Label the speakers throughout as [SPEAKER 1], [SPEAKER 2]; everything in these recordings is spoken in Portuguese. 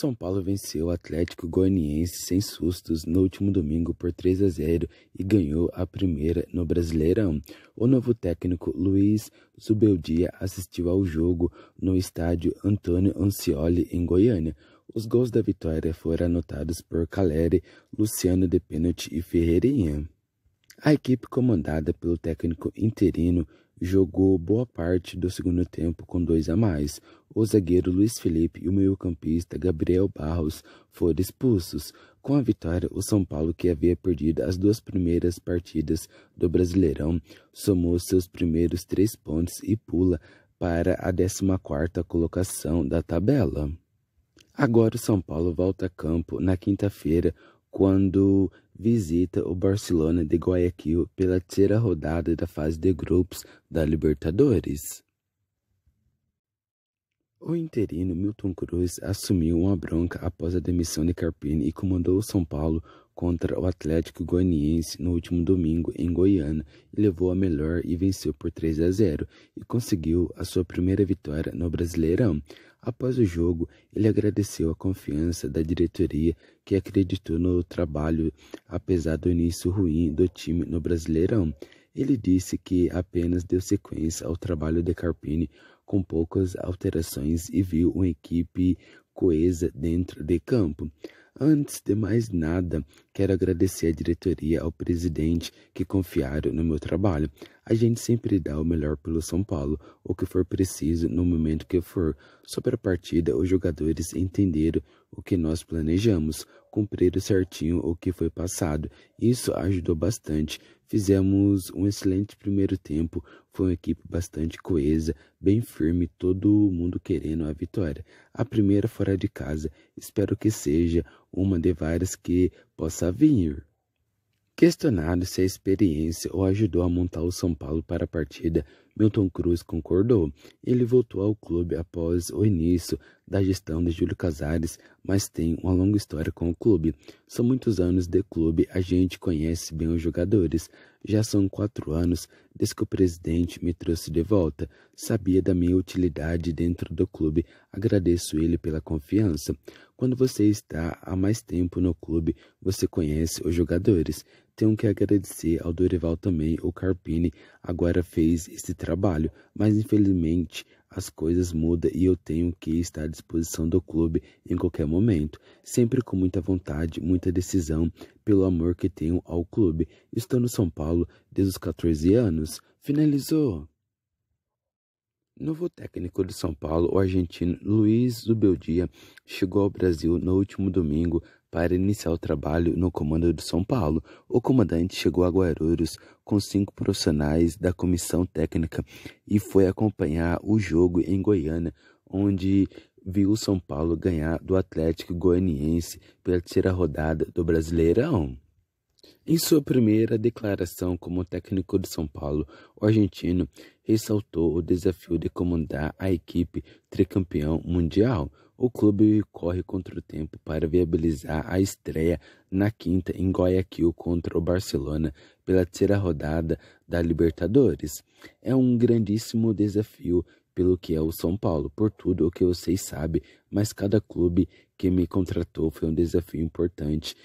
[SPEAKER 1] São Paulo venceu o Atlético Goianiense sem sustos no último domingo por 3 a 0 e ganhou a primeira no Brasileirão. O novo técnico Luiz Subeldia assistiu ao jogo no estádio Antônio Ancioli, em Goiânia. Os gols da vitória foram anotados por Caleri, Luciano de pênalti e Ferreirinha. A equipe comandada pelo técnico interino jogou boa parte do segundo tempo com dois a mais. O zagueiro Luiz Felipe e o meio-campista Gabriel Barros foram expulsos. Com a vitória, o São Paulo, que havia perdido as duas primeiras partidas do Brasileirão, somou seus primeiros três pontos e pula para a 14ª colocação da tabela. Agora o São Paulo volta a campo na quinta-feira quando visita o Barcelona de Guayaquil pela terceira rodada da fase de grupos da Libertadores. O interino Milton Cruz assumiu uma bronca após a demissão de Carpini e comandou o São Paulo contra o Atlético Goianiense no último domingo em Goiânia e levou a melhor e venceu por 3 a 0 e conseguiu a sua primeira vitória no Brasileirão. Após o jogo, ele agradeceu a confiança da diretoria que acreditou no trabalho, apesar do início ruim do time no Brasileirão. Ele disse que apenas deu sequência ao trabalho de Carpini com poucas alterações e viu uma equipe coesa dentro de campo. Antes de mais nada, quero agradecer à diretoria, ao presidente que confiaram no meu trabalho. A gente sempre dá o melhor pelo São Paulo, o que for preciso no momento que for. Sobre a partida, os jogadores entenderam o que nós planejamos cumpriram certinho o que foi passado. Isso ajudou bastante. Fizemos um excelente primeiro tempo, foi uma equipe bastante coesa, bem firme, todo mundo querendo a vitória. A primeira fora de casa, espero que seja uma de várias que possa vir. Questionado se a experiência o ajudou a montar o São Paulo para a partida, Milton Cruz concordou. Ele voltou ao clube após o início da gestão de Júlio Casares, mas tem uma longa história com o clube. São muitos anos de clube, a gente conhece bem os jogadores. Já são quatro anos desde que o presidente me trouxe de volta. Sabia da minha utilidade dentro do clube, agradeço ele pela confiança. Quando você está há mais tempo no clube, você conhece os jogadores. Tenho que agradecer ao Dorival também, o Carpini agora fez esse trabalho, mas infelizmente as coisas mudam e eu tenho que estar à disposição do clube em qualquer momento, sempre com muita vontade, muita decisão, pelo amor que tenho ao clube. Estou no São Paulo desde os 14 anos. Finalizou! Novo técnico do São Paulo, o argentino Luiz Zubeldia, chegou ao Brasil no último domingo para iniciar o trabalho no comando do São Paulo, o comandante chegou a Guarulhos com cinco profissionais da comissão técnica e foi acompanhar o jogo em Goiânia, onde viu o São Paulo ganhar do Atlético Goianiense pela terceira rodada do Brasileirão. Em sua primeira declaração como técnico de São Paulo, o argentino ressaltou o desafio de comandar a equipe tricampeão mundial o clube corre contra o tempo para viabilizar a estreia na quinta em Guayaquil contra o Barcelona pela terceira rodada da Libertadores. É um grandíssimo desafio pelo que é o São Paulo, por tudo o que vocês sabem, mas cada clube que me contratou foi um desafio importante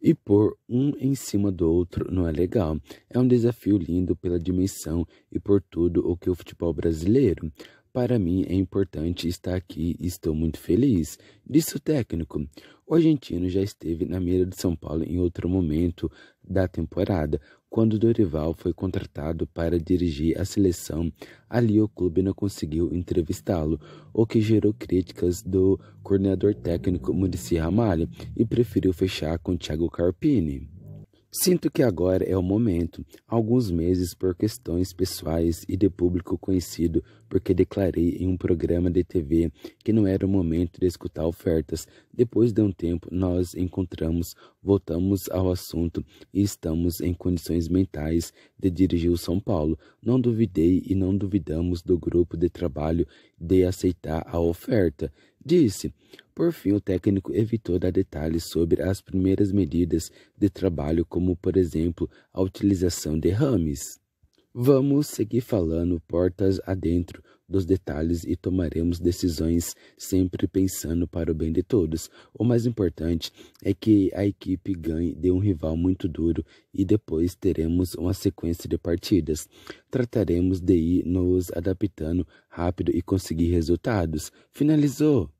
[SPEAKER 1] e pôr um em cima do outro não é legal. É um desafio lindo pela dimensão e por tudo o que é o futebol brasileiro. Para mim é importante estar aqui e estou muito feliz, disse o técnico. O argentino já esteve na mira de São Paulo em outro momento da temporada, quando Dorival foi contratado para dirigir a seleção. Ali o clube não conseguiu entrevistá-lo, o que gerou críticas do coordenador técnico Murici Ramalho e preferiu fechar com Thiago Carpini. Sinto que agora é o momento, alguns meses por questões pessoais e de público conhecido, porque declarei em um programa de TV que não era o momento de escutar ofertas. Depois de um tempo, nós encontramos, voltamos ao assunto e estamos em condições mentais de dirigir o São Paulo. Não duvidei e não duvidamos do grupo de trabalho de aceitar a oferta disse. Por fim, o técnico evitou dar detalhes sobre as primeiras medidas de trabalho, como, por exemplo, a utilização de rames. Vamos seguir falando portas adentro dos detalhes e tomaremos decisões sempre pensando para o bem de todos. O mais importante é que a equipe ganhe de um rival muito duro e depois teremos uma sequência de partidas. Trataremos de ir nos adaptando rápido e conseguir resultados. Finalizou!